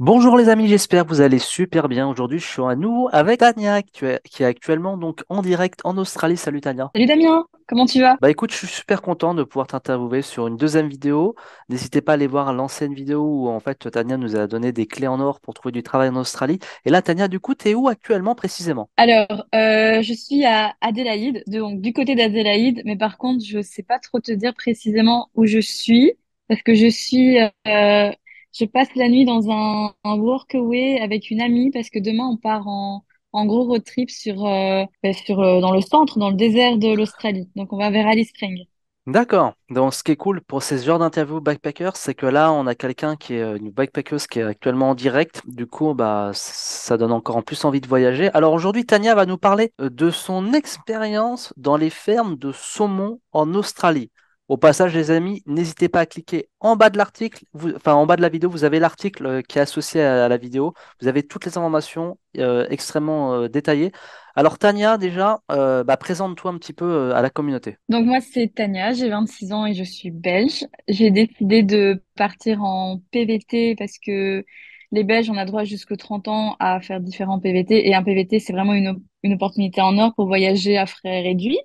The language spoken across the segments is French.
Bonjour les amis, j'espère que vous allez super bien. Aujourd'hui, je suis à nouveau avec Tania, qui est actuellement donc en direct en Australie. Salut Tania. Salut Damien, comment tu vas Bah écoute, je suis super content de pouvoir t'interviewer sur une deuxième vidéo. N'hésitez pas à aller voir l'ancienne vidéo où en fait Tania nous a donné des clés en or pour trouver du travail en Australie. Et là, Tania, du coup, t'es où actuellement précisément Alors, euh, je suis à Adélaïde, donc du côté d'Adélaïde, mais par contre, je ne sais pas trop te dire précisément où je suis parce que je suis euh, je passe la nuit dans un, workaway avec une amie parce que demain on part en, gros road trip sur, euh, ben, euh, dans le centre, dans le désert de l'Australie. Donc on va vers Alice Spring. D'accord. Donc, ce qui est cool pour ces heures d'interview backpackers, c'est que là, on a quelqu'un qui est euh, une backpacker qui est actuellement en direct. Du coup, bah, ça donne encore en plus envie de voyager. Alors aujourd'hui, Tania va nous parler de son expérience dans les fermes de saumon en Australie. Au passage, les amis, n'hésitez pas à cliquer en bas de l'article, enfin en bas de la vidéo, vous avez l'article euh, qui est associé à, la vidéo. Vous avez toutes les informations euh, extrêmement euh, détaillées. Alors Tania, déjà, bah, présente-toi un petit peu à la communauté. Donc moi, c'est Tania, j'ai 26 ans et je suis belge. J'ai décidé de partir en PVT parce que les Belges, on a droit jusqu'à 30 ans à faire différents PVT. Et un PVT, c'est vraiment une opportunité en or pour voyager à frais réduits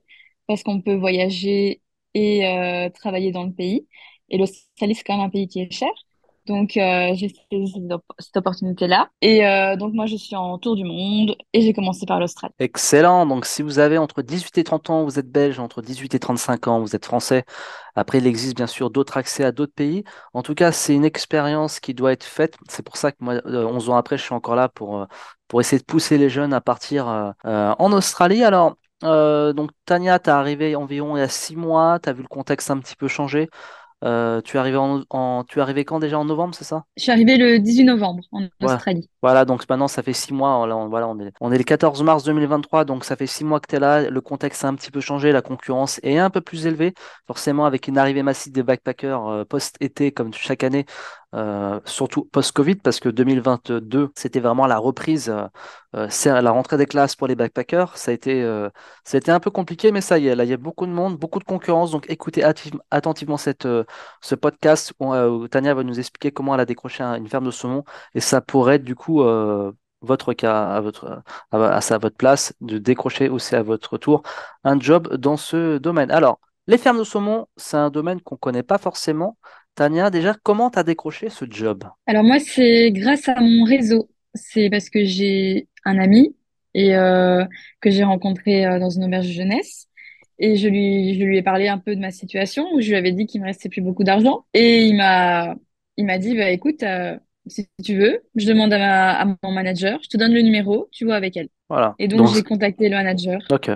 parce qu'on peut voyager et euh, travailler dans le pays. Et l'Australie, c'est quand même un pays qui est cher. Donc, euh, j'ai saisi cette opportunité-là. Et euh, donc, moi, je suis en tour du monde et j'ai commencé par l'Australie. Excellent. Donc, si vous avez entre 18 et 30 ans, vous êtes belge, entre 18 et 35 ans, vous êtes français. Après, il existe bien sûr d'autres accès à d'autres pays. En tout cas, c'est une expérience qui doit être faite. C'est pour ça que moi, 11 ans après, je suis encore là pour, pour essayer de pousser les jeunes à partir en Australie. Alors, euh, donc Tania, tu es arrivé environ il y a six mois, tu as vu le contexte un petit peu changer. Euh, tu, es arrivée en, tu arrivé quand déjà en novembre, c'est ça Je suis arrivée le 18 novembre en Australie. Voilà, donc maintenant, ça fait six mois. On, voilà, on, est, on est le 14 mars 2023, donc ça fait six mois que tu es là. Le contexte a un petit peu changé, la concurrence est un peu plus élevée, forcément, avec une arrivée massive des backpackers euh, post-été, comme chaque année, euh, surtout post-Covid, parce que 2022, c'était vraiment la reprise, euh, la rentrée des classes pour les backpackers. Ça a, été, ça a été un peu compliqué, mais ça y est, là, il y a beaucoup de monde, beaucoup de concurrence. Donc, écoutez attentivement cette, ce podcast où, où, Tania va nous expliquer comment elle a décroché une ferme de saumon et ça pourrait, du coup, euh, votre cas à votre à, à, votre place de décrocher aussi à votre tour un job dans ce domaine. Alors, les fermes de saumon, c'est un domaine qu'on ne connaît pas forcément. Tania, déjà, comment tu as décroché ce job Alors moi, c'est grâce à mon réseau. C'est parce que j'ai un ami et euh, que j'ai rencontré euh, dans une auberge de jeunesse. Et je lui, je lui ai parlé un peu de ma situation, où je lui avais dit qu'il me restait plus beaucoup d'argent. Et il m'a, il m'a dit, bah, écoute, si tu veux. Je demande à, mon manager, je te donne le numéro, tu vois avec elle. Voilà. Et donc, j'ai contacté le manager. Ok.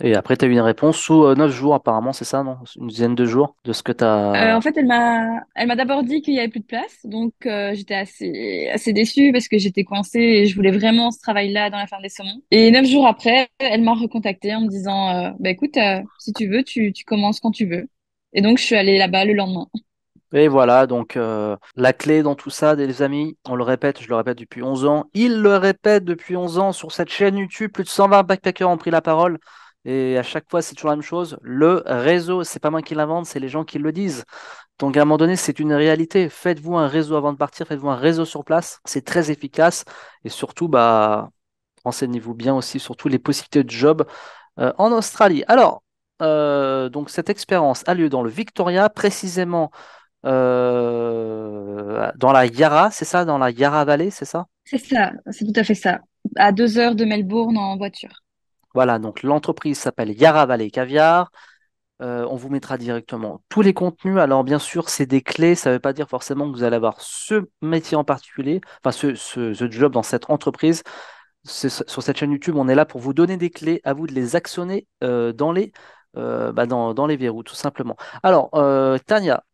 Et après, tu as eu une réponse sous euh, neuf jours, apparemment, c'est ça, non Une dizaine de jours de ce que tu as. Euh, en fait, elle m'a, elle m'a d'abord dit qu'il n'y avait plus de place. Donc, euh, j'étais assez, assez déçue parce que j'étais coincée et je voulais vraiment ce travail-là dans la fin des saumons. Et neuf jours après, elle m'a recontactée en me disant bah, écoute, si tu veux, tu, tu commences quand tu veux. Et donc, je suis allée là-bas le lendemain. Et voilà, donc euh, la clé dans tout ça, les amis, on le répète, je le répète depuis 11 ans, il le répète depuis 11 ans sur cette chaîne YouTube, plus de 120 backpackers ont pris la parole. Et à chaque fois, c'est toujours la même chose. Le réseau, c'est pas moi qui l'invente, c'est les gens qui le disent. Donc à un moment donné, c'est une réalité. Faites-vous un réseau avant de partir, faites-vous un réseau sur place. C'est très efficace. Et surtout, bah, renseignez-vous bien aussi sur toutes les possibilités de job euh, en Australie. Alors, euh, donc cette expérience a lieu dans le Victoria, précisément euh, dans la Yara, c'est ça Dans la Yara Valley, c'est ça C'est ça, c'est tout à fait ça. À deux heures de Melbourne en voiture. Voilà, donc l'entreprise s'appelle Yara Valley Caviar. Euh, on vous mettra directement tous les contenus. Alors bien sûr, c'est des clés, ça ne veut pas dire forcément que vous allez avoir ce métier en particulier, enfin ce, job dans cette entreprise. Sur cette chaîne YouTube, on est là pour vous donner des clés, à vous de les actionner euh, dans les bah, dans, dans, les verrous, tout simplement. Alors, euh, Tania,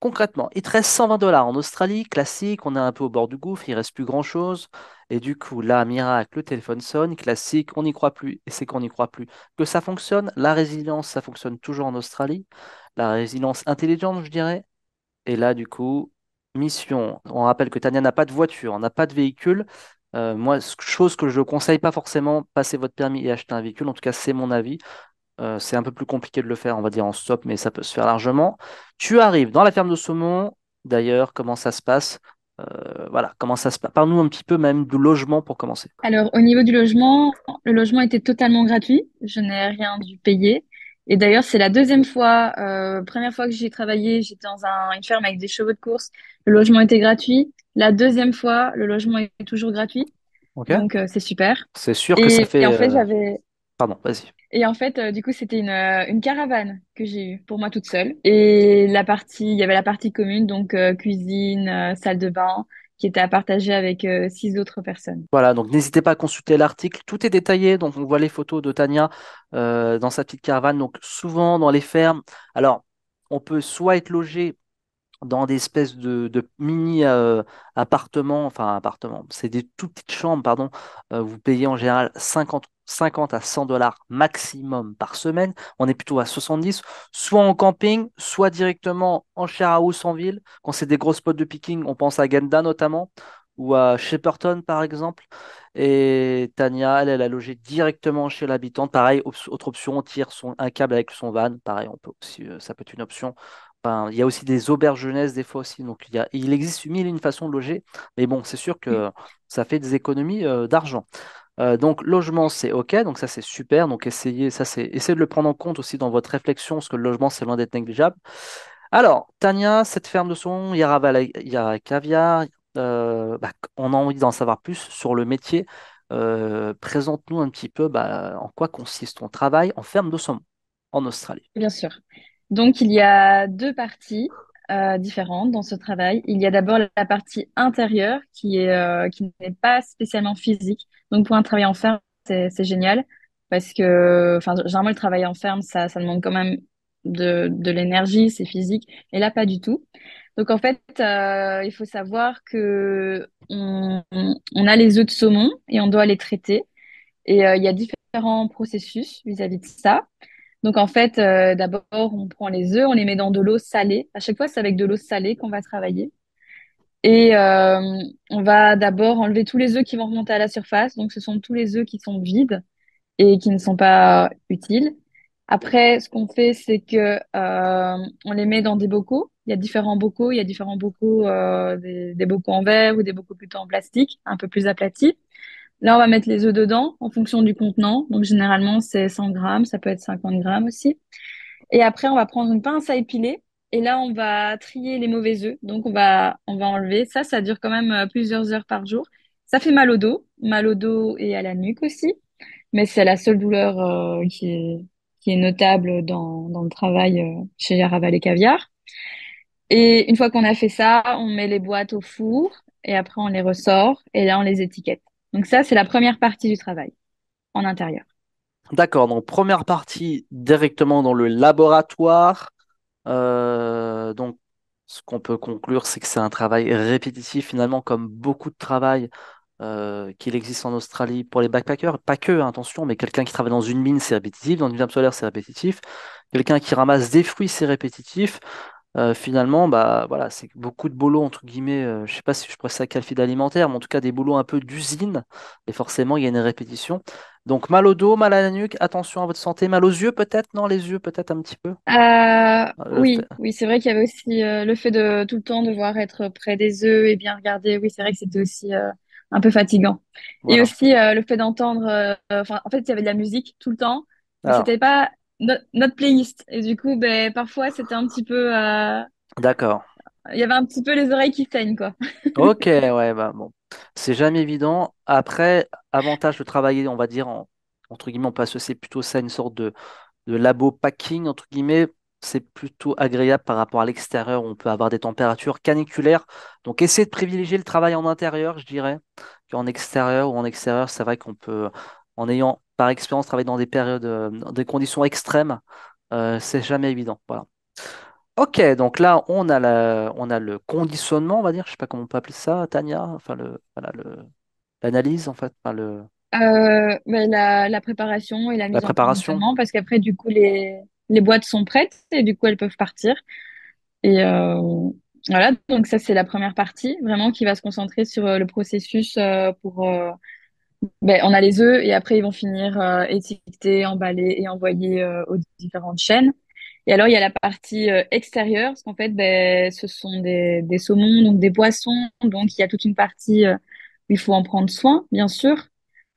Concrètement, il te reste 120 dollars en Australie, classique, on est un peu au bord du gouffre, il reste plus grand-chose. Et du coup, là, miracle, le téléphone sonne, classique, on n'y croit plus. Et c'est qu'on n'y croit plus que ça fonctionne. La résilience, ça fonctionne toujours en Australie. La résilience intelligente, je dirais. Et là, du coup, mission. On rappelle que Tania n'a pas de voiture, on n'a pas de véhicule. Euh, moi, chose que je ne conseille pas forcément, passer votre permis et acheter un véhicule. En tout cas, c'est mon avis. Euh, c'est un peu plus compliqué de le faire, on va dire en stop, mais ça peut se faire largement. Tu arrives dans la ferme de saumon, d'ailleurs, comment ça se passe euh, voilà, comment ça se passe Parle-nous un petit peu même du logement pour commencer. Alors, au niveau du logement, le logement était totalement gratuit. Je n'ai rien dû payer. Et d'ailleurs, c'est la deuxième fois, euh, première fois que j'ai travaillé, j'étais dans un, une ferme avec des chevaux de course. Le logement était gratuit. La deuxième fois, le logement est toujours gratuit. Donc, c'est super. C'est sûr que ça fait. Et en fait, j'avais. Pardon, vas-y. Et en fait, euh, du coup, c'était une, euh, une, caravane que j'ai eue pour moi toute seule. Et la partie, il y avait la partie commune, donc euh, cuisine, salle de bain, qui était à partager avec six autres personnes. Voilà, donc n'hésitez pas à consulter l'article. Tout est détaillé. Donc on voit les photos de Tania dans sa petite caravane. Donc souvent dans les fermes. Alors, on peut soit être logé dans des espèces de, mini appartements, enfin appartements, c'est des toutes petites chambres, pardon. vous payez en général 50 50 à 100 dollars maximum par semaine. On est plutôt à 70, soit en camping, soit directement en à house en ville. Quand c'est des gros spots de picking, on pense à Genda notamment ou à Shepperton par exemple. Et Tania, elle, a logé directement chez l'habitant. Pareil, autre option, on tire son, un câble avec son van. Pareil, on peut aussi, euh, ça peut être une option. Ben, il y a aussi des auberges jeunesse des fois aussi. Donc il, y a, il existe mille et une façons de loger. Mais bon, c'est sûr que ça fait des économies euh, d'argent. Euh, donc logement c'est ok, donc ça c'est super. Donc essayez, ça c'est essayez de le prendre en compte aussi dans votre réflexion, parce que le logement c'est loin d'être négligeable. Alors, Tania, cette ferme de son, il Caviar, euh, caviar bah, on a envie d'en savoir plus sur le métier. Euh, présente-nous un petit peu bah, en quoi consiste ton travail en ferme de saumon en Australie. Bien sûr. Donc il y a deux parties. Euh, différentes dans ce travail. Il y a d'abord la partie intérieure qui est euh, qui n'est pas spécialement physique. Donc pour un travail en ferme, c'est génial parce que enfin généralement le travail en ferme ça ça demande quand même de, de l'énergie, c'est physique et là pas du tout. Donc en fait, euh, il faut savoir que on, a les œufs de saumon et on doit les traiter et il y a différents processus vis-à-vis -vis de ça. Donc en fait, euh, d'abord, on prend les œufs, on les met dans de l'eau salée. À chaque fois, c'est avec de l'eau salée qu'on va travailler. Et euh, on va d'abord enlever tous les œufs qui vont remonter à la surface. Donc ce sont tous les œufs qui sont vides et qui ne sont pas utiles. Après, ce qu'on fait, c'est que euh, on les met dans des bocaux. Il y a différents bocaux. Il y a différents bocaux, des, des bocaux en verre ou des bocaux plutôt en plastique, un peu plus aplatis. Là, on va mettre les œufs dedans en fonction du contenant. Donc, généralement, c'est 100 grammes, ça peut être 50 grammes aussi. Et après, on va prendre une pince à épiler. Et là, on va trier les mauvais œufs. Donc, on va, on va enlever. Ça, ça dure quand même euh, plusieurs heures par jour. Ça fait mal au dos, mal au dos et à la nuque aussi. Mais c'est la seule douleur euh, qui, est, qui est notable dans, le travail euh, chez Raval et Caviar. Et une fois qu'on a fait ça, on met les boîtes au four et après, on les ressort et là, on les étiquette. Donc ça, c'est la première partie du travail en intérieur. D'accord, donc première partie directement dans le laboratoire. Euh, donc ce qu'on peut conclure, c'est que c'est un travail répétitif finalement, comme beaucoup de travail euh, qu'il existe en Australie pour les backpackers. Pas que, hein, attention, mais quelqu'un qui travaille dans une mine, c'est répétitif, dans une lampe solaire, c'est répétitif. Quelqu'un qui ramasse des fruits, c'est répétitif. Euh, finalement, bah, voilà, c'est beaucoup de boulot, entre guillemets, euh, je ne sais pas si je pourrais ça qualifier alimentaire, mais en tout cas des boulots un peu d'usine, et forcément, il y a une répétition. Donc, mal au dos, mal à la nuque, attention à votre santé, mal aux yeux peut-être, non, les yeux peut-être un petit peu euh, Oui, oui c'est vrai qu'il y avait aussi le fait de tout le temps devoir être près des œufs et bien regarder, oui, c'est vrai que c'était aussi un peu fatigant. Et aussi le fait d'entendre, enfin, en fait, il y avait de la musique tout le temps, ah. c'était pas notre playlist. Et du coup, ben, parfois, c'était un petit peu. Euh, D'accord. Il y avait un petit peu les oreilles qui saignent, quoi. ok, ouais, bah bon. C'est jamais évident. Après, avantage de travailler, on va dire, entre guillemets, on peut associer plutôt ça à une sorte de, de labo packing, entre guillemets. C'est plutôt agréable par rapport à l'extérieur, on peut avoir des températures caniculaires. Donc, essayez de privilégier le travail en intérieur, je dirais, qu'en extérieur ou en extérieur. C'est vrai qu'on peut, en ayant par expérience, travailler dans des périodes, euh, des conditions extrêmes, euh, c'est jamais évident. Voilà. Ok, donc là, on a, la, on a le conditionnement, on va dire. Je sais pas comment on peut appeler ça, Tania. Enfin, le, voilà, le, l'analyse, en fait. le... Euh, la, la, préparation et la mise la en préparation. parce qu'après, du coup, les, les boîtes sont prêtes et du coup, elles peuvent partir. Et euh, voilà, donc ça, c'est la première partie, vraiment, qui va se concentrer sur le processus pour ben, on a les œufs et après ils vont finir euh, étiquetés, emballés et envoyés euh, aux différentes chaînes. Et alors il y a la partie euh, extérieure, parce qu'en fait ben, ce sont des, des, saumons, donc des poissons, donc il y a toute une partie où il faut en prendre soin, bien sûr.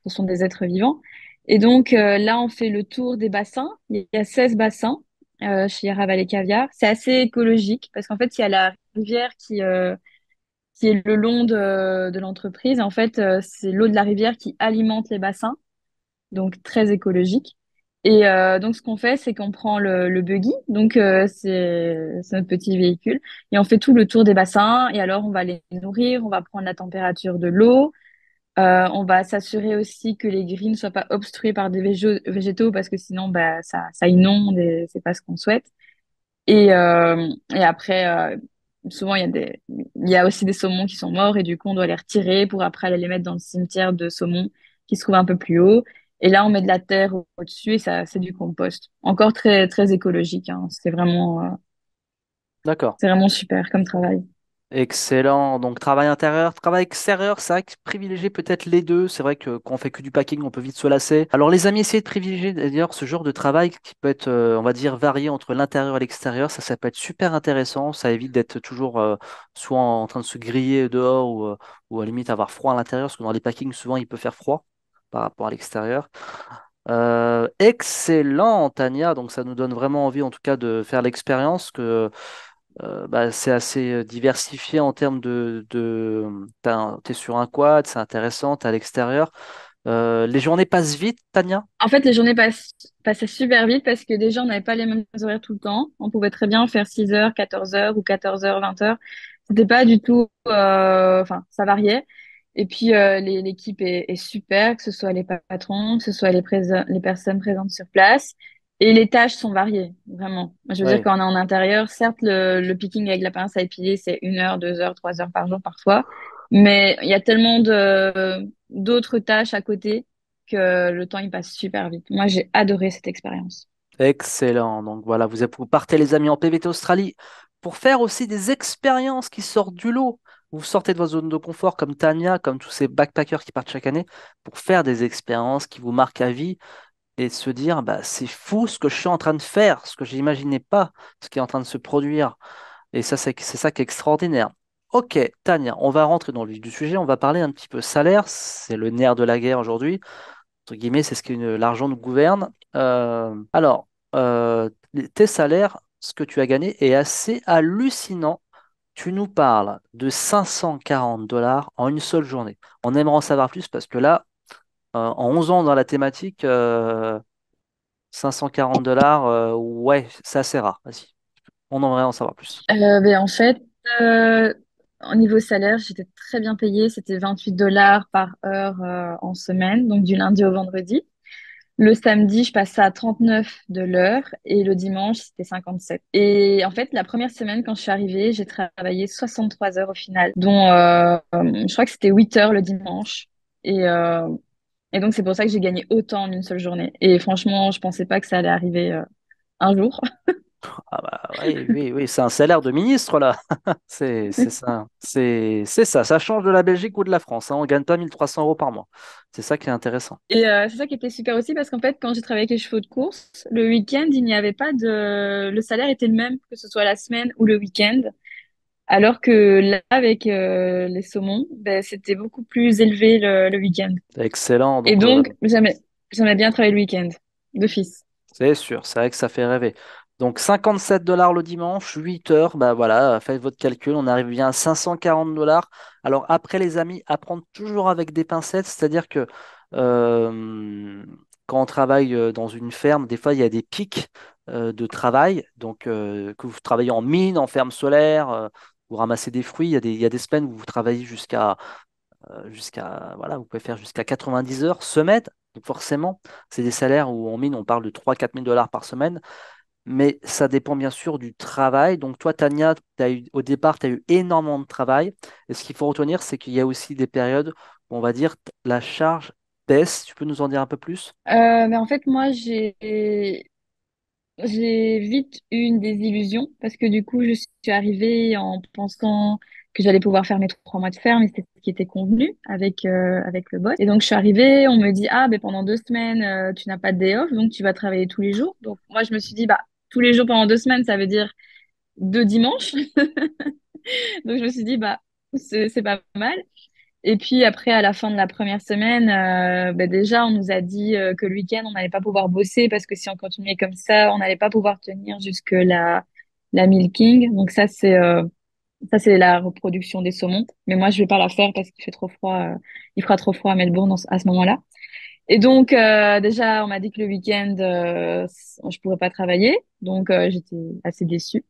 Ce sont des êtres vivants. Et donc là on fait le tour des bassins. Il y a 16 bassins chez Raval et Caviar. C'est assez écologique parce qu'en fait il y a la rivière qui qui est le long de, de l'entreprise. En fait, euh, c'est l'eau de la rivière qui alimente les bassins, donc très écologique. Et euh, donc, ce qu'on fait, c'est qu'on prend le, le, buggy, donc euh, c'est notre petit véhicule, et on fait tout le tour des bassins. Et alors, on va les nourrir, on va prendre la température de l'eau, on va s'assurer aussi que les grilles ne soient pas obstruées par des végétaux, parce que sinon, bah, ça, ça inonde et c'est pas ce qu'on souhaite. Et, et après, souvent il y a des il y a aussi des saumons qui sont morts et du coup on doit les retirer pour après aller les mettre dans le cimetière de saumons qui se trouve un peu plus haut et là on met de la terre au-dessus et ça c'est du compost encore très très écologique hein. c'est vraiment euh, d'accord c'est vraiment super comme travail Excellent. Donc travail intérieur, travail extérieur, c'est vrai que privilégier peut-être les deux. C'est vrai que quand on fait que du packing, on peut vite se lasser. Alors les amis, essayez de privilégier d'ailleurs ce genre de travail qui peut être, euh, on va dire, varié entre l'intérieur et l'extérieur. Ça, ça peut être super intéressant. Ça évite d'être toujours euh, soit en train de se griller dehors ou, euh, ou à limite avoir froid à l'intérieur, parce que dans les packings, souvent, il peut faire froid par rapport à l'extérieur. excellent, Tania. Donc ça nous donne vraiment envie en tout cas de faire l'expérience que euh, bah, c'est assez euh, diversifié en termes de. tu es sur un quad, c'est intéressant, tu à l'extérieur. Euh, les journées passent vite, Tania En fait, les journées passent, passaient super vite parce que déjà, on n'avait pas les mêmes horaires tout le temps. On pouvait très bien faire 6h, 14h ou 14h, 20h. C'était pas du tout. Enfin, ça variait. Et puis, l'équipe est, super, que ce soit les patrons, que ce soit les, les personnes présentes sur place. Et les tâches sont variées, vraiment. Je veux dire, qu'on est en intérieur, certes, le, picking avec la pince à épiler, c'est une heure, deux heures, trois heures par jour parfois. Mais il y a tellement d'autres tâches à côté que le temps, il passe super vite. Moi, j'ai adoré cette expérience. Excellent. Donc voilà, vous partez les amis en PVT Australie pour faire aussi des expériences qui sortent du lot. Vous sortez de votre zone de confort comme Tania, comme tous ces backpackers qui partent chaque année, pour faire des expériences qui vous marquent à vie et se dire bah, c'est fou ce que je suis en train de faire, ce que je n'imaginais pas, ce qui est en train de se produire. Et ça, c'est ça qui est extraordinaire. Ok, Tania, on va rentrer dans le vif du sujet, on va parler un petit peu salaire, c'est le nerf de la guerre aujourd'hui. Entre guillemets, c'est ce que euh, l'argent nous gouverne. Euh, alors, euh, tes salaires, ce que tu as gagné est assez hallucinant. Tu nous parles de 540 dollars en une seule journée. On aimerait en savoir plus parce que là, euh, en 11 ans dans la thématique, 540 euh, dollars, euh, ouais, c'est assez rare. Vas-y, on aimerait en savoir plus. Ben, en fait, au niveau salaire, j'étais très bien payée. C'était 28 dollars par heure en semaine, donc du lundi au vendredi. Le samedi, je passais à 39 de l'heure et le dimanche, c'était 57. Et en fait, la première semaine, quand je suis arrivée, j'ai travaillé 63 heures au final, dont je crois que c'était 8 heures le dimanche. Et et donc, c'est pour ça que j'ai gagné autant en une seule journée. Et franchement, je pensais pas que ça allait arriver euh, un jour. ah bah, oui, oui, c'est un salaire de ministre, là. c'est ça. C'est ça. Ça change de la Belgique ou de la France. Hein. On ne gagne pas 1300 euros par mois. C'est ça qui est intéressant. Et euh, c'est ça qui était super aussi, parce qu'en fait, quand j'ai travaillé avec les chevaux de course, le week-end, il n'y avait pas de. Le salaire était le même, que ce soit la semaine ou le week-end. Alors que là, avec euh, les saumons, ben, c'était beaucoup plus élevé le, week-end. Excellent. Et donc, euh, j'aimais, bien travailler le week-end, d'office. C'est sûr, c'est vrai que ça fait rêver. Donc 57 dollars le dimanche, 8 heures, bah voilà, faites votre calcul, on arrive bien à 540 dollars. Alors après les amis, apprendre toujours avec des pincettes, c'est-à-dire que euh, quand on travaille dans une ferme, des fois il y a des pics de travail, donc que vous travaillez en mine, en ferme solaire, vous ramassez des fruits. Il y a des, il y a des semaines où vous travaillez jusqu'à euh, jusqu'à voilà, vous pouvez faire jusqu'à 90 heures semaine. Donc forcément, c'est des salaires où en mine on parle de 3-4 dollars par semaine. Mais ça dépend bien sûr du travail. Donc toi, Tania, as eu, au départ, tu as eu énormément de travail. Et ce qu'il faut retenir, c'est qu'il y a aussi des périodes où on va dire la charge baisse. Tu peux nous en dire un peu plus euh, mais En fait, moi, j'ai j'ai vite eu une désillusion parce que du coup, je suis arrivée en pensant que j'allais pouvoir faire mes trois mois de ferme et c'était ce qui était convenu euh, avec le boss. Et donc je suis arrivée, on me dit ah mais ben, pendant deux semaines euh, tu n'as pas de day donc tu vas travailler tous les jours. Donc moi je me suis dit bah tous les jours pendant deux semaines ça veut dire deux dimanches. donc je me suis dit bah c'est pas mal. Et puis après, à la fin de la première semaine, euh, bah, déjà, on nous a dit euh, que le week-end, on n'allait pas pouvoir bosser parce que si on continuait comme ça, on n'allait pas pouvoir tenir jusque la, la milking. Donc ça, c'est euh, ça, c'est la reproduction des saumons. Mais moi, je vais pas la faire parce qu'il fait trop froid. il fera trop froid à Melbourne à ce moment-là. Et donc, déjà, on m'a dit que le week-end, je pourrais pas travailler. Donc, j'étais assez déçue.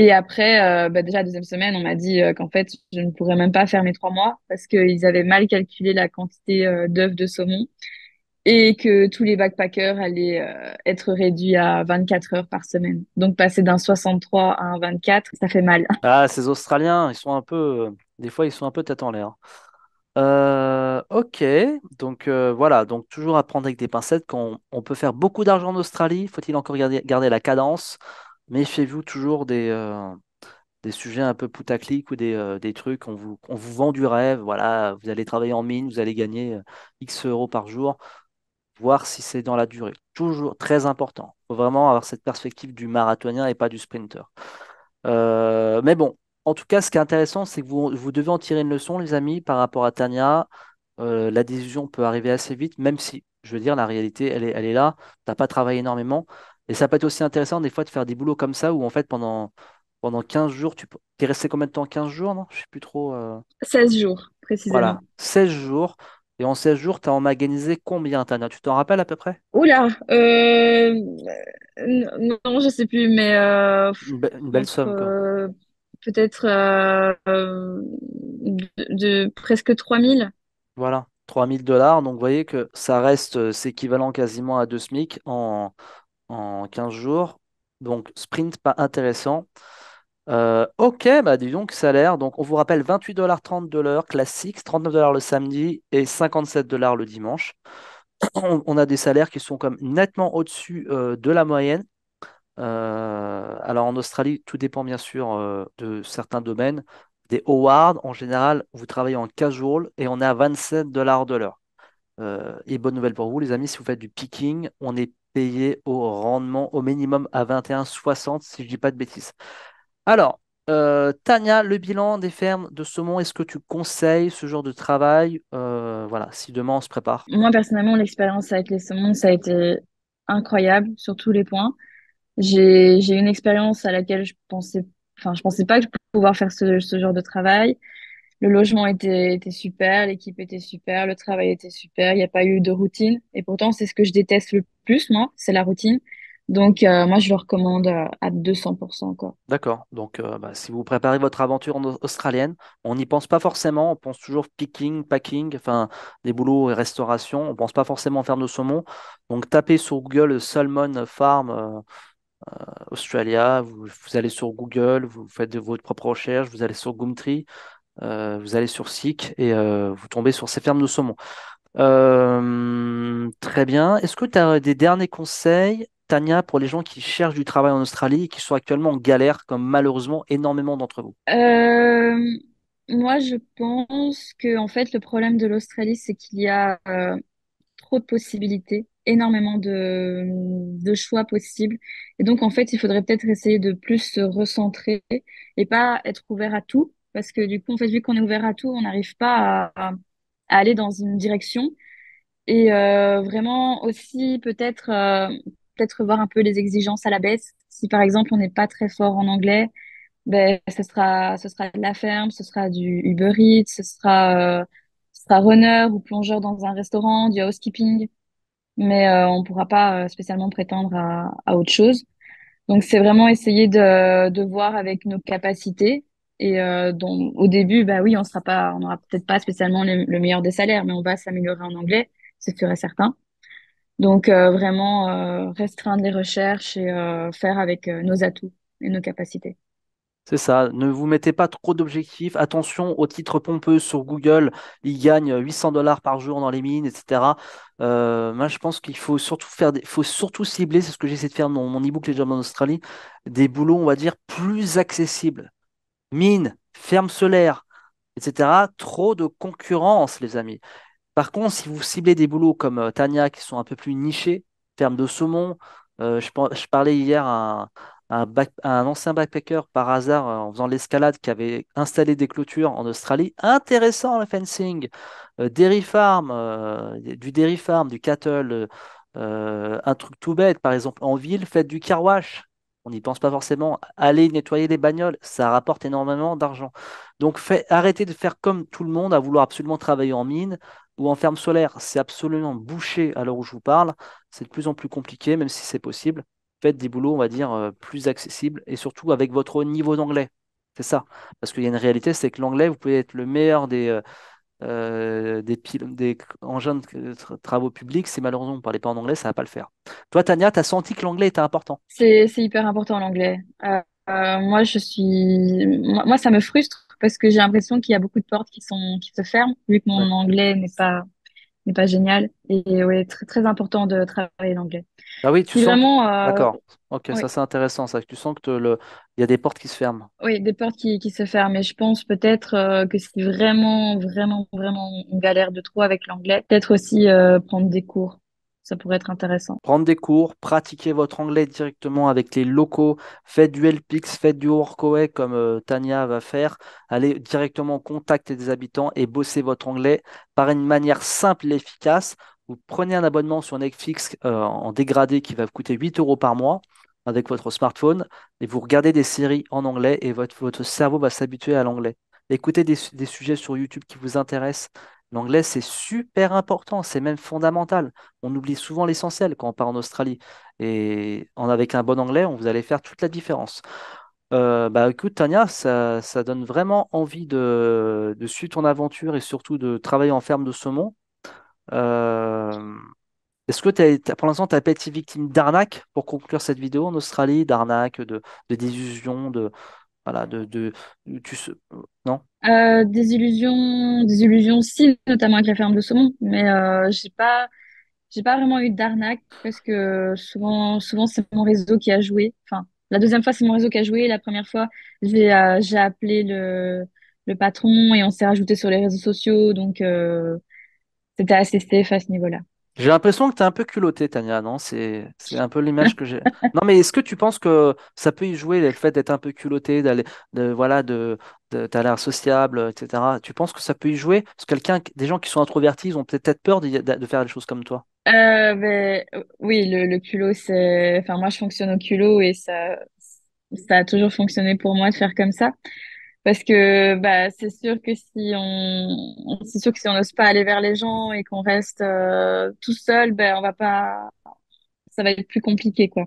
Et après, euh, bah, déjà la deuxième semaine, on m'a dit euh, qu'en fait, je ne pourrais même pas faire mes trois mois parce qu'ils avaient mal calculé la quantité euh, d'œufs de saumon et que tous les backpackers allaient être réduits à 24 heures par semaine. Donc passer d'un 63 à un 24, ça fait mal. Ah, ces Australiens, ils sont un peu... Des fois, ils sont un peu tête en l'air. ok, donc voilà, donc toujours apprendre avec des pincettes. Qu'on, on peut faire beaucoup d'argent en Australie. Faut-il encore garder la cadence méfiez-vous toujours euh, des, sujets un peu putaclic ou des, euh, des trucs, on vous, vend du rêve, voilà, vous allez travailler en mine, vous allez gagner euh, X euros par jour, voir si c'est dans la durée. Toujours très important. Il faut vraiment avoir cette perspective du marathonien et pas du sprinter. mais bon, en tout cas, ce qui est intéressant, c'est que vous, devez en tirer une leçon, les amis, par rapport à Tania. la décision peut arriver assez vite, même si, je veux dire, la réalité, elle est, elle est là. Tu n'as pas travaillé énormément. Et ça peut être aussi intéressant des fois de faire des boulots comme ça où en fait pendant, pendant 15 jours, tu es resté combien de temps 15 jours, non Je sais plus trop. 16 euh. jours, précisément. Voilà, 16 jours. Et en 16 jours, tu as emmaganisé combien, Tania Tu t'en rappelles à peu près Oula euh, Non, je sais plus, mais. Euh... Une, belle somme, quoi. Euh, peut-être de, de presque 3000. Voilà, 3000 dollars. Donc, vous voyez que ça reste, c'est équivalent quasiment à deux SMIC en, en 15 jours. Donc, sprint pas intéressant. Euh, ok, bah dis donc, salaire. Donc, on vous rappelle 28,30$ de l'heure classique, 39$ le samedi et 57$ dollars le dimanche. On, a des salaires qui sont comme nettement au-dessus euh, de la moyenne. Euh, alors, en Australie, tout dépend bien sûr de certains domaines. Des awards, en général, vous travaillez en casual et on est à 27$ de l'heure. et bonne nouvelle pour vous, les amis, si vous faites du picking, on est payer au rendement au minimum à 21,60 si je ne dis pas de bêtises. Alors, euh, Tania, le bilan des fermes de saumon, est-ce que tu conseilles ce genre de travail euh, Voilà, si demain on se prépare. Moi, personnellement, l'expérience avec les saumons, ça a été incroyable sur tous les points. J'ai une expérience à laquelle je pensais, enfin, je pensais pas que je pouvais pouvoir faire ce, genre de travail. Le logement était, était super, l'équipe était super, le travail était super, il n'y a pas eu de routine. Et pourtant, c'est ce que je déteste le plus, C'est la routine. Donc, euh, moi, je le recommande euh, à 200%. Quoi. D'accord. Donc, euh, bah, si vous préparez votre aventure australienne, on n'y pense pas forcément. On pense toujours picking, packing, enfin, des boulots et restauration. On pense pas forcément faire nos saumons. Donc, tapez sur Google Salmon Farm Australia. Vous, allez sur Google, vous faites de votre propre recherche, vous allez sur Gumtree. vous allez sur SIC et vous tombez sur ces fermes de saumon. Euh, très bien. Est-ce que tu as des derniers conseils, Tania, pour les gens qui cherchent du travail en Australie et qui sont actuellement en galère, comme malheureusement énormément d'entre vous euh, Moi, je pense que en fait, le problème de l'Australie, c'est qu'il y a euh, trop de possibilités, énormément de, choix possibles. Et donc, en fait, il faudrait peut-être essayer de plus se recentrer et pas être ouvert à tout. Parce que du coup, en fait, vu qu'on est ouvert à tout, on n'arrive pas à aller dans une direction. Et euh, vraiment aussi peut-être euh, peut-être voir un peu les exigences à la baisse. Si par exemple on n'est pas très fort en anglais, ben ce sera ce sera de la ferme, ce sera du Uber Eats, ce sera euh, sera runner ou plongeur dans un restaurant, du housekeeping. Mais on pourra pas spécialement prétendre à, à autre chose. Donc c'est vraiment essayer de, de voir avec nos capacités et euh, donc, au début, bah oui, on sera pas, on n'aura peut-être pas spécialement le, meilleur des salaires, mais on va s'améliorer en anglais, c'est sûr et certain. Donc euh, vraiment euh, restreindre les recherches et faire avec nos atouts et nos capacités. C'est ça, ne vous mettez pas trop d'objectifs. Attention aux titres pompeux sur Google, ils gagnent 800 dollars par jour dans les mines, etc. moi, je pense qu'il faut surtout faire, des... faut surtout cibler, c'est ce que j'essaie de faire dans mon ebook, Les Jobs en Australie, des boulots, on va dire, plus accessibles mines, fermes solaires, etc. Trop de concurrence, les amis. Par contre, si vous ciblez des boulots comme euh, Tania, qui sont un peu plus nichés, fermes de saumon, euh, je, parlais hier à un, ancien backpacker par hasard euh, en faisant l'escalade qui avait installé des clôtures en Australie. Intéressant le fencing, dairy farm, du dairy farm, du cattle, un truc tout bête par exemple en ville, faites du carwash on n'y pense pas forcément. Aller nettoyer les bagnoles, ça rapporte énormément d'argent. Donc arrêtez de faire comme tout le monde, à vouloir absolument travailler en mine ou en ferme solaire. C'est absolument bouché à l'heure où je vous parle. C'est de plus en plus compliqué, même si c'est possible. Faites des boulots, on va dire, euh, plus accessibles et surtout avec votre niveau d'anglais. C'est ça. Parce qu'il y a une réalité, c'est que l'anglais, vous pouvez être le meilleur des, euh, euh, des, des engins de travaux publics, c'est malheureusement, on ne parlait pas en anglais, ça ne va pas le faire. Toi, Tania, tu as senti que l'anglais était important C'est hyper important l'anglais. Euh, euh, moi, je suis... moi, ça me frustre parce que j'ai l'impression qu'il y a beaucoup de portes qui, sont... qui se ferment, vu que mon anglais n'est pas n'est pas génial. Et oui, très, très important de travailler l'anglais. Ah oui, tu sens. Euh, D'accord. Ok, ça c'est intéressant. Ça, tu sens que le... il y a des portes qui se ferment. Oui, des portes qui, se ferment. Et je pense peut-être euh, que si vraiment, vraiment, vraiment, on galère de trop avec l'anglais, peut-être aussi euh, prendre des cours ça pourrait être intéressant. Prendre des cours, pratiquer votre anglais directement avec les locaux, faites du LPX, faites du Workaway comme euh, Tania va faire, allez directement contacter des habitants et bossez votre anglais par une manière simple et efficace. Vous prenez un abonnement sur Netflix euh, en dégradé qui va vous coûter 8 euros par mois avec votre smartphone et vous regardez des séries en anglais et votre, votre cerveau va s'habituer à l'anglais. Écoutez des, des sujets sur YouTube qui vous intéressent L'anglais, c'est super important, c'est même fondamental. On oublie souvent l'essentiel quand on part en Australie. Et avec un bon anglais, on vous allez faire toute la différence. Euh, bah écoute Tania, ça, donne vraiment envie de, suivre ton aventure et surtout de travailler en ferme de saumon. Euh, est-ce que pour l'instant tu n'as pas été victime d'arnaque pour conclure cette vidéo en Australie, d'arnaque, de, de, de, de, tu non euh, Des illusions, des illusions, si, notamment avec la ferme de saumon, mais euh, j'ai pas, j'ai pas vraiment eu d'arnaque parce que souvent, souvent c'est mon réseau qui a joué. Enfin, la deuxième fois c'est mon réseau qui a joué, la première fois j'ai, euh, j'ai appelé le, le patron et on s'est rajouté sur les réseaux sociaux, donc euh, c'était assez safe à ce niveau-là. J'ai l'impression que tu es un peu culotté, Tania, non C'est un peu l'image que j'ai. non, mais est-ce que tu penses que ça peut y jouer le fait d'être un peu culotté, d'aller, de voilà, de, t'as l'air sociable, etc. Tu penses que ça peut y jouer Parce que quelqu'un, des gens qui sont introvertis, ils ont peut-être peur de, de, faire des choses comme toi. Euh, ben, oui, le, le culot, c'est. Enfin, moi, je fonctionne au culot et ça, ça a toujours fonctionné pour moi de faire comme ça parce que bah c'est sûr que si on c'est sûr que si on n'ose pas aller vers les gens et qu'on reste euh, tout seul ben on va pas ça va être plus compliqué quoi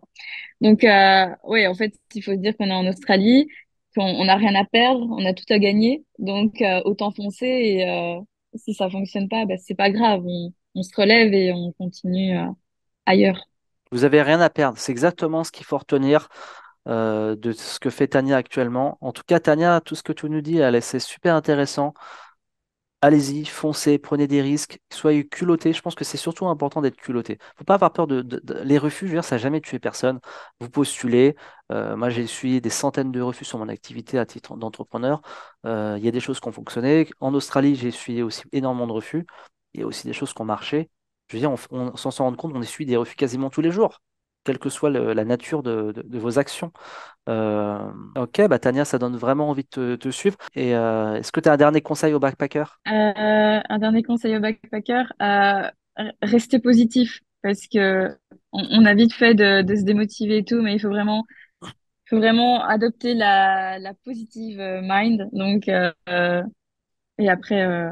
donc euh, oui en fait il faut se dire qu'on est en Australie qu'on n'a rien à perdre on a tout à gagner donc euh, autant foncer et si ça fonctionne pas ben c'est pas grave on, on, se relève et on continue ailleurs vous avez rien à perdre c'est exactement ce qu'il faut retenir euh, de ce que fait Tania actuellement. En tout cas, Tania, tout ce que tu nous dis, c'est super intéressant. Allez-y, foncez, prenez des risques, soyez culottés. Je pense que c'est surtout important d'être culotté. Faut pas avoir peur de, les refus. Je ça n'a jamais tué personne. Vous postulez. Euh, moi, j'ai suivi des centaines de refus sur mon activité à titre d'entrepreneur. Euh, il y a des choses qui ont fonctionné. En Australie, j'ai suivi aussi énormément de refus. Il y a aussi des choses qui ont marché. Je veux dire, on, sans s'en rendre compte, on essuie des refus quasiment tous les jours quelle que soit la nature de, vos actions. Euh, ok, bah Tania, ça donne vraiment envie de te, suivre. Et euh, est-ce que tu as un dernier conseil aux backpackers euh, Un dernier conseil aux backpackers restez positif parce que on, a vite fait de, se démotiver et tout, mais il faut vraiment, faut vraiment adopter la, positive mind. Donc, et après,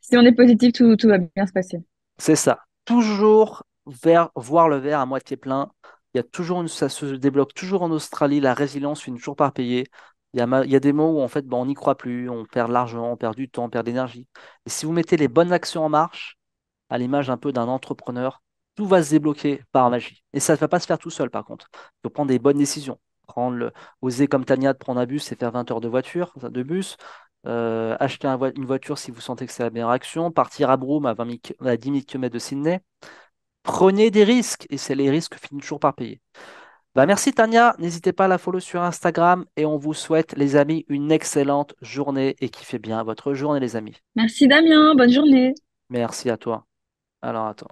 si on est positif, tout, tout va bien se passer. C'est ça toujours voir le verre à moitié plein. Il y a toujours une, ça se débloque toujours en Australie, la résilience finit toujours par payer. Il y, a, des moments où en fait ben, on n'y croit plus, on perd de l'argent, on perd du temps, on perd d'énergie. Et si vous mettez les bonnes actions en marche, à l'image un peu d'un entrepreneur, tout va se débloquer par magie. Et ça ne va pas se faire tout seul par contre. Il faut prendre des bonnes décisions. Prendre le, oser comme Tania de prendre un bus et faire 20 heures de voiture, de bus, euh, acheter une voiture si vous sentez que c'est la meilleure action, partir à Broome à, 20 à 10 000 km de Sydney, Prenez des risques et c'est les risques qui finissent toujours par payer. Bah, merci Tania, n'hésitez pas à la follow sur Instagram et on vous souhaite les amis une excellente journée et kiffez bien votre journée les amis. Merci Damien, bonne journée. Merci à toi. Alors attends.